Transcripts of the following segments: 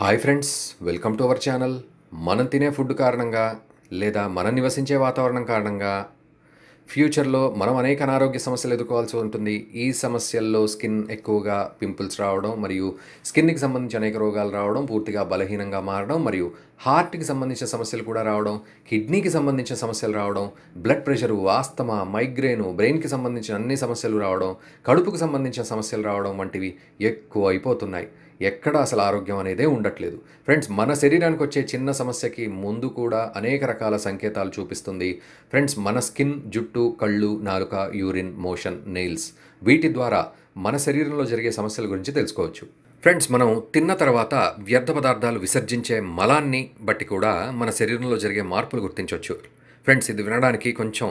hi friends welcome to our channel మనం తినే food కారణంగా లేదా మనం నివసించే వాతావరణం కారణంగా ఫ్యూచర్లో మనం అనేక అనారోగ్య సమస్యలు ఎదుర్కోవాల్సి ఉంటుంది ఈ సమస్యల్లో స్కిన్ ఎక్కువగా పింపుల్స్ రావడం మరియు స్కిన్కి సంబంధించి అనేక రోగాలు రావడం పూర్తిగా బలహీనంగా మారడం మరియు హార్ట్కి సంబంధించిన సమస్యలు కూడా రావడం కిడ్నీకి సంబంధించిన సమస్యలు రావడం బ్లడ్ ప్రెషర్ వాస్తమ మైగ్రేను బ్రెయిన్కి సంబంధించిన అన్ని సమస్యలు రావడం కడుపుకు సంబంధించిన సమస్యలు రావడం వంటివి ఎక్కువ అయిపోతున్నాయి ఎక్కడ అసలు ఆరోగ్యం అనేదే ఉండట్లేదు ఫ్రెండ్స్ మన శరీరానికి వచ్చే చిన్న సమస్యకి ముందు కూడా అనేక రకాల సంకేతాలు చూపిస్తుంది ఫ్రెండ్స్ మన స్కిన్ జుట్టు కళ్ళు నాలుక యూరిన్ మోషన్ నెయిల్స్ వీటి ద్వారా మన శరీరంలో జరిగే సమస్యల గురించి తెలుసుకోవచ్చు ఫ్రెండ్స్ మనం తిన్న తర్వాత వ్యర్థ పదార్థాలు విసర్జించే మలాన్ని బట్టి కూడా మన శరీరంలో జరిగే మార్పులు గుర్తించవచ్చు ఫ్రెండ్స్ ఇది వినడానికి కొంచెం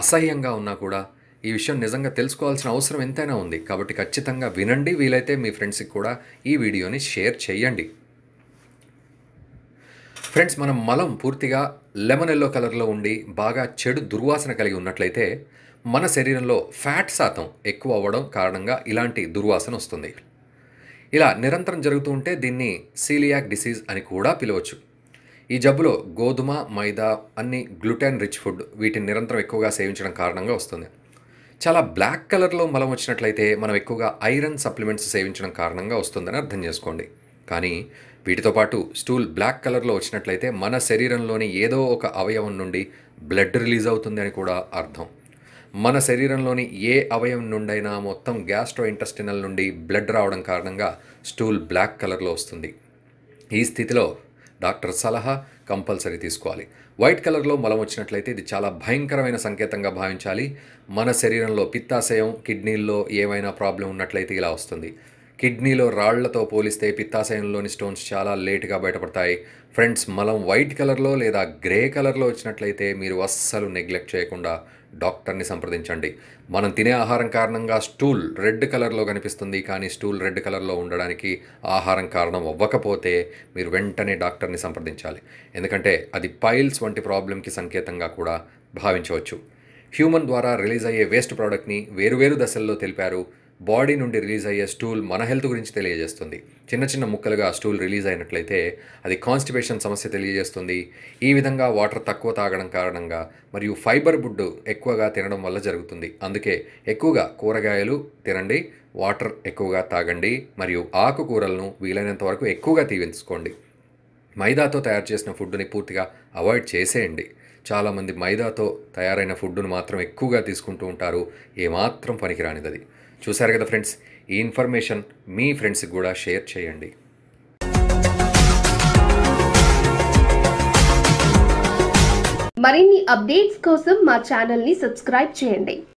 అసహ్యంగా ఉన్నా కూడా ఈ విషయం నిజంగా తెలుసుకోవాల్సిన అవసరం ఎంతైనా ఉంది కాబట్టి ఖచ్చితంగా వినండి వీలైతే మీ ఫ్రెండ్స్కి కూడా ఈ వీడియోని షేర్ చేయండి ఫ్రెండ్స్ మనం మలం పూర్తిగా లెమన్ ఎల్లో కలర్లో ఉండి బాగా చెడు దుర్వాసన కలిగి ఉన్నట్లయితే మన శరీరంలో ఫ్యాట్ శాతం ఎక్కువ అవ్వడం కారణంగా ఇలాంటి దుర్వాసన వస్తుంది ఇలా నిరంతరం జరుగుతూ ఉంటే దీన్ని సీలియాక్ డిసీజ్ అని కూడా పిలవచ్చు ఈ జబ్బులో గోధుమ మైదా అన్ని గ్లూటెన్ రిచ్ ఫుడ్ వీటిని నిరంతరం ఎక్కువగా సేవించడం కారణంగా వస్తుంది చాలా బ్లాక్ కలర్లో మలం వచ్చినట్లయితే మనం ఎక్కువగా ఐరన్ సప్లిమెంట్స్ సేవించడం కారణంగా వస్తుందని అర్థం చేసుకోండి కానీ వీటితో పాటు స్టూల్ బ్లాక్ కలర్లో వచ్చినట్లయితే మన శరీరంలోని ఏదో ఒక అవయవం నుండి బ్లడ్ రిలీజ్ అవుతుంది అని కూడా అర్థం మన శరీరంలోని ఏ అవయవం నుండైనా మొత్తం గ్యాస్ట్రో ఇంటెస్టినల్ నుండి బ్లడ్ రావడం కారణంగా స్టూల్ బ్లాక్ కలర్లో వస్తుంది ఈ స్థితిలో డాక్టర్ సలహా కంపల్సరీ తీసుకోవాలి వైట్ కలర్లో మలం వచ్చినట్లయితే ఇది చాలా భయంకరమైన సంకేతంగా భావించాలి మన శరీరంలో పిత్తాశయం కిడ్నీల్లో ఏమైనా ప్రాబ్లం ఉన్నట్లయితే ఇలా వస్తుంది కిడ్నీలో రాళ్లతో పోలిస్తే పిత్తాశయంలోని స్టోన్స్ చాలా లేటుగా బయటపడతాయి ఫ్రెండ్స్ మలం వైట్ కలర్లో లేదా గ్రే కలర్లో వచ్చినట్లయితే మీరు అస్సలు నెగ్లెక్ట్ చేయకుండా డాక్టర్ని సంప్రదించండి మనం తినే ఆహారం కారణంగా స్టూల్ రెడ్ కలర్లో కనిపిస్తుంది కానీ స్టూల్ రెడ్ కలర్లో ఉండడానికి ఆహారం కారణం అవ్వకపోతే మీరు వెంటనే డాక్టర్ని సంప్రదించాలి ఎందుకంటే అది పైల్స్ వంటి ప్రాబ్లంకి సంకేతంగా కూడా భావించవచ్చు హ్యూమన్ ద్వారా రిలీజ్ అయ్యే వేస్ట్ ప్రోడక్ట్ని వేరువేరు దశల్లో తెలిపారు బాడీ నుండి రిలీజ్ అయ్యే స్టూల్ మన హెల్త్ గురించి తెలియజేస్తుంది చిన్న చిన్న ముక్కలుగా స్టూల్ రిలీజ్ అయినట్లయితే అది కాన్స్టిపేషన్ సమస్య తెలియజేస్తుంది ఈ విధంగా వాటర్ తక్కువ తాగడం కారణంగా మరియు ఫైబర్ బుడ్డు ఎక్కువగా తినడం వల్ల జరుగుతుంది అందుకే ఎక్కువగా కూరగాయలు తినండి వాటర్ ఎక్కువగా తాగండి మరియు ఆకుకూరలను వీలైనంత వరకు ఎక్కువగా తీవించుకోండి మైదాతో తయారు చేసిన ఫుడ్ని పూర్తిగా అవాయిడ్ చేసేయండి చాలామంది మైదాతో తయారైన ఫుడ్ను మాత్రం ఎక్కువగా తీసుకుంటూ ఉంటారు ఏమాత్రం పనికిరానిది చూశారు కదా ఫ్రెండ్స్ ఈ ఇన్ఫర్మేషన్ మీ ఫ్రెండ్స్కి కూడా షేర్ చేయండి మరిన్ని అప్డేట్స్ కోసం మా ఛానల్ని సబ్స్క్రైబ్ చేయండి